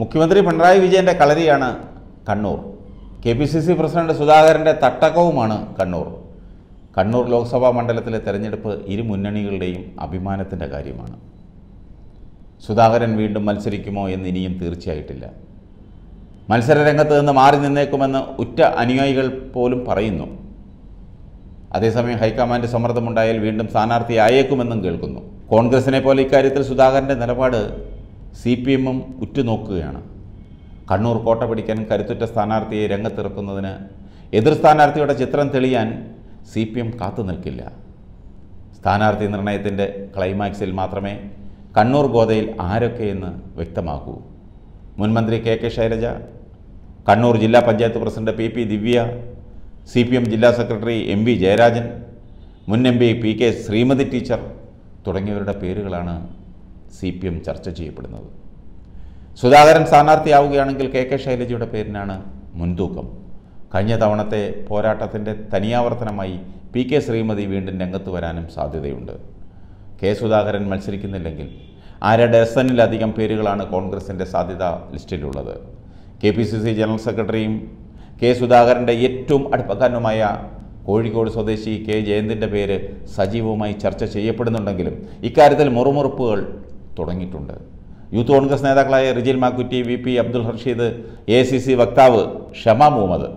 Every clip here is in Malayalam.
മുഖ്യമന്ത്രി പിണറായി വിജയൻ്റെ കളരിയാണ് Kannur K P C C president സുധാകരൻ്റെ തട്ടകവുമാണ് കണ്ണൂർ കണ്ണൂർ ലോക്സഭാ മണ്ഡലത്തിലെ തെരഞ്ഞെടുപ്പ് ഇരു മുന്നണികളുടെയും അഭിമാനത്തിൻ്റെ കാര്യമാണ് സുധാകരൻ വീണ്ടും മത്സരിക്കുമോ എന്ന് ഇനിയും തീർച്ചയായിട്ടില്ല മത്സരരംഗത്ത് നിന്ന് മാറി നിന്നേക്കുമെന്ന് ഉറ്റ അനുയായികൾ പോലും പറയുന്നു അതേസമയം ഹൈക്കമാൻഡ് സമ്മർദ്ദമുണ്ടായാൽ വീണ്ടും ആയേക്കുമെന്നും കേൾക്കുന്നു കോൺഗ്രസിനെ പോലെ ഇക്കാര്യത്തിൽ സുധാകരൻ്റെ നിലപാട് സി പി എമ്മും ഉറ്റുനോക്കുകയാണ് കണ്ണൂർ കോട്ട പിടിക്കാൻ കരുത്തുറ്റ സ്ഥാനാർത്ഥിയെ രംഗത്തിറക്കുന്നതിന് എതിർ സ്ഥാനാർത്ഥിയുടെ ചിത്രം തെളിയാൻ സി പി എം കാത്തു നിൽക്കില്ല സ്ഥാനാർത്ഥി നിർണയത്തിൻ്റെ ക്ലൈമാക്സിൽ മാത്രമേ കണ്ണൂർ ഗോതയിൽ ആരൊക്കെയെന്ന് വ്യക്തമാകൂ മുൻമന്ത്രി കെ കെ ശൈലജ കണ്ണൂർ ജില്ലാ panchayat president P P Divya C P M ജില്ലാ സെക്രട്ടറി എം വി ജയരാജൻ മുൻ M P P K Sreemathi teacher തുടങ്ങിയവരുടെ പേരുകളാണ് സി പി എം ചർച്ച ചെയ്യപ്പെടുന്നത് സുധാകരൻ സ്ഥാനാർത്ഥിയാവുകയാണെങ്കിൽ കെ കെ ശൈലജയുടെ പേരിനാണ് മുൻതൂക്കം കഴിഞ്ഞ തവണത്തെ പോരാട്ടത്തിൻ്റെ തനിയാവർത്തനമായി പി കെ ശ്രീമതി വീണ്ടും രംഗത്ത് വരാനും സാധ്യതയുണ്ട് കെ സുധാകരൻ മത്സരിക്കുന്നില്ലെങ്കിൽ ആര ഡസനിലധികം പേരുകളാണ് കോൺഗ്രസിൻ്റെ സാധ്യതാ ലിസ്റ്റിലുള്ളത് K P C C general സെക്രട്ടറിയും കെ സുധാകരൻ്റെ ഏറ്റവും അടുപ്പക്കാരനുമായ കോഴിക്കോട് സ്വദേശി കെ ജയന്തിൻ്റെ പേര് സജീവമായി ചർച്ച ചെയ്യപ്പെടുന്നുണ്ടെങ്കിലും ഇക്കാര്യത്തിൽ മുറുമുറുപ്പുകൾ തുടങ്ങിയിട്ടുണ്ട് യൂത്ത് കോൺഗ്രസ് നേതാക്കളായ Rijil Makkutty V P Abdul Harsheed A C C വക്താവ് ഷമ മുഹമ്മദ്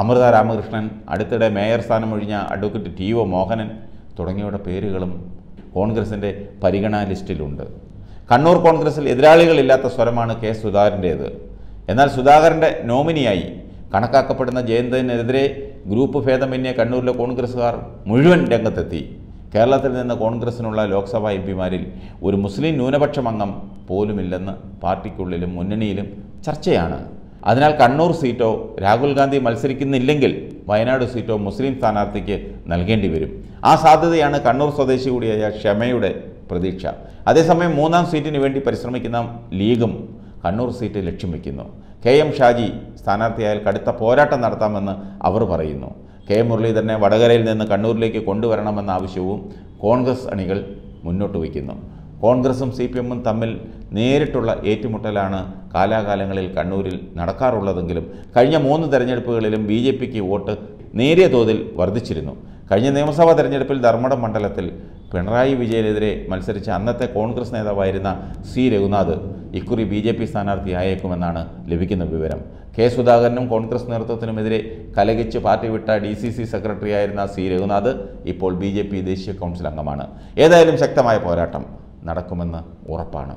അമൃത രാമകൃഷ്ണൻ അടുത്തിടെ മേയർ സ്ഥാനം ഒഴിഞ്ഞ അഡ്വക്കേറ്റ് ടി ഒ മോഹനൻ തുടങ്ങിയവരുടെ പേരുകളും കോൺഗ്രസിൻ്റെ പരിഗണനാ ലിസ്റ്റിലുണ്ട് കണ്ണൂർ കോൺഗ്രസിൽ എതിരാളികളില്ലാത്ത സ്വരമാണ് കെ സുധാകരൻ്റേത് എന്നാൽ സുധാകരൻ്റെ നോമിനിയായി കണക്കാക്കപ്പെടുന്ന ജയന്തനെതിരെ ഗ്രൂപ്പ് ഭേദമന്യേ കണ്ണൂരിലെ കോൺഗ്രസ്സുകാർ മുഴുവൻ രംഗത്തെത്തി കേരളത്തിൽ നിന്ന് കോൺഗ്രസിനുള്ള ലോക്സഭാ എം പിമാരിൽ ഒരു മുസ്ലിം ന്യൂനപക്ഷം അംഗം പോലുമില്ലെന്ന് പാർട്ടിക്കുള്ളിലും മുന്നണിയിലും ചർച്ചയാണ് അതിനാൽ കണ്ണൂർ സീറ്റോ രാഹുൽ ഗാന്ധി മത്സരിക്കുന്നില്ലെങ്കിൽ വയനാട് സീറ്റോ മുസ്ലിം സ്ഥാനാർത്ഥിക്ക് നൽകേണ്ടി വരും ആ സാധ്യതയാണ് കണ്ണൂർ സ്വദേശി കൂടിയായ ക്ഷമയുടെ പ്രതീക്ഷ അതേസമയം മൂന്നാം സീറ്റിന് വേണ്ടി പരിശ്രമിക്കുന്ന ലീഗും കണ്ണൂർ സീറ്റ് ലക്ഷ്യം വയ്ക്കുന്നു കെ എം ഷാജി സ്ഥാനാർത്ഥിയായാൽ കടുത്ത പോരാട്ടം നടത്താമെന്ന് അവർ പറയുന്നു കെ മുരളീധരനെ വടകരയിൽ നിന്ന് കണ്ണൂരിലേക്ക് കൊണ്ടുവരണമെന്ന ആവശ്യവും കോൺഗ്രസ് അണികൾ മുന്നോട്ട് വയ്ക്കുന്നു കോൺഗ്രസും സി പി എമ്മും തമ്മിൽ നേരിട്ടുള്ള ഏറ്റുമുട്ടലാണ് കാലാകാലങ്ങളിൽ കണ്ണൂരിൽ നടക്കാറുള്ളതെങ്കിലും കഴിഞ്ഞ മൂന്ന് തെരഞ്ഞെടുപ്പുകളിലും ബി ജെ പിക്ക് വോട്ട് നേരിയ തോതിൽ വർദ്ധിച്ചിരുന്നു കഴിഞ്ഞ നിയമസഭാ തെരഞ്ഞെടുപ്പിൽ ധർമ്മടം മണ്ഡലത്തിൽ പിണറായി വിജയനെതിരെ മത്സരിച്ച അന്നത്തെ കോൺഗ്രസ് നേതാവായിരുന്ന സി രഘുനാഥ് ഇക്കുറി ബി ജെ പി സ്ഥാനാർത്ഥിയായേക്കുമെന്നാണ് ലഭിക്കുന്ന വിവരം കെ സുധാകരനും കോൺഗ്രസ് നേതൃത്വത്തിനുമെതിരെ കലകിച്ച് പാർട്ടി വിട്ട ഡി സി സി സെക്രട്ടറിയായിരുന്ന സി രഘുനാഥ് ഇപ്പോൾ ബി ജെ പി ദേശീയ കൗൺസിൽ അംഗമാണ് ഏതായാലും ശക്തമായ പോരാട്ടം നടക്കുമെന്ന് ഉറപ്പാണ്